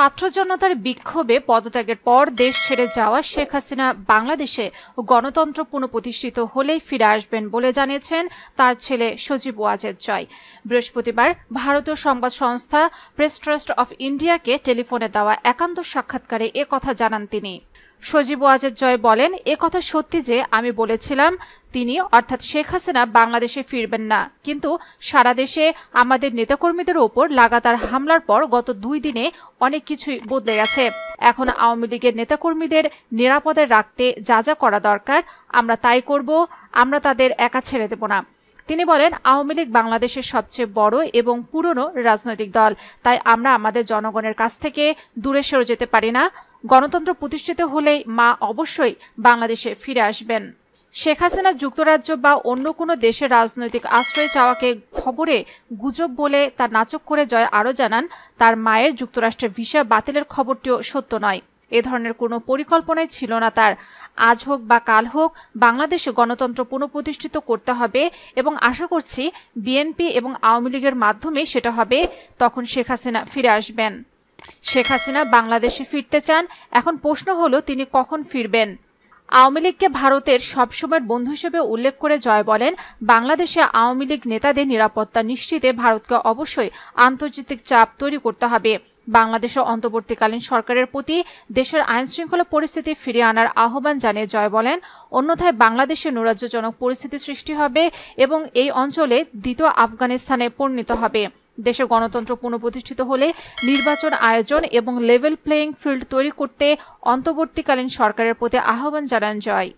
ছাত্র জনতার বিক্ষোভে পদত্যাগের পর দেশ ছেড়ে যাওয়া শেখ হাসিনা বাংলাদেশে গণতন্ত্র পুনঃপ্রতিষ্ঠিত হলেই ফিরে আসবেন বলে জানিয়েছেন তার ছেলে সজীব ওয়াজেদ জয় বৃহস্পতিবার ভারতীয় সংবাদ সংস্থা প্রেস ট্রাস্ট অফ ইন্ডিয়াকে টেলিফোনে দেওয়া একান্ত সাক্ষাৎকারে কথা জানান তিনি সজীব ওয়াজেদ জয় বলেন এ কথা সত্যি যে আমি বলেছিলাম তিনি অর্থাৎ শেখ হাসিনা বাংলাদেশে ফিরবেন না কিন্তু সারা দেশে আমাদের নেতাকর্মীদের ওপর লাগাতার হামলার পর গত দুই দিনে অনেক কিছুই বদলে গেছে এখন আওয়ামী লীগের নেতাকর্মীদের নিরাপদে রাখতে যা যা করা দরকার আমরা তাই করব আমরা তাদের একা ছেড়ে দেব না তিনি বলেন আওয়ামী লীগ বাংলাদেশের সবচেয়ে বড় এবং পুরনো রাজনৈতিক দল তাই আমরা আমাদের জনগণের কাছ থেকে দূরে সরে যেতে পারি না গণতন্ত্র প্রতিষ্ঠিত হলে মা অবশ্যই বাংলাদেশে ফিরে আসবেন শেখ হাসিনা যুক্তরাজ্য বা অন্য কোনো দেশের রাজনৈতিক আশ্রয় চাওয়াকে খবরে গুজব বলে তার নাচক করে জয় আরও জানান তার মায়ের যুক্তরাষ্ট্রের ভিসা বাতিলের খবরটিও সত্য নয় এ ধরনের কোনো পরিকল্পনাই ছিল না তার আজ হোক বা কাল হোক বাংলাদেশে গণতন্ত্র পুনঃপ্রতিষ্ঠিত করতে হবে এবং আশা করছি বিএনপি এবং আওয়ামী লীগের মাধ্যমে সেটা হবে তখন শেখ হাসিনা ফিরে আসবেন শেখ হাসিনা বাংলাদেশে ফিরতে চান এখন প্রশ্ন হলো তিনি কখন ফিরবেন আওয়ামী লীগকে ভারতের সবসময়ের বন্ধু হিসেবে উল্লেখ করে জয় বলেন বাংলাদেশে আওয়ামী লীগ নেতাদের নিরাপত্তা নিশ্চিতে ভারতকে অবশ্যই আন্তর্জাতিক চাপ তৈরি করতে হবে বাংলাদেশের অন্তর্বর্তীকালীন সরকারের প্রতি দেশের আইন শৃঙ্খলা পরিস্থিতি ফিরিয়ে আনার আহ্বান জানিয়ে জয় বলেন অন্যথায় বাংলাদেশে নৈরাজ্যজনক পরিস্থিতি সৃষ্টি হবে এবং এই অঞ্চলে দ্বিতীয় আফগানিস্তানে পরিণত হবে দেশে গণতন্ত্র পুনঃপ্রতিষ্ঠিত হলে নির্বাচন আয়োজন এবং লেভেল প্লেয়িং ফিল্ড তৈরি করতে অন্তর্বর্তীকালীন সরকারের প্রতি আহ্বান জানান জয়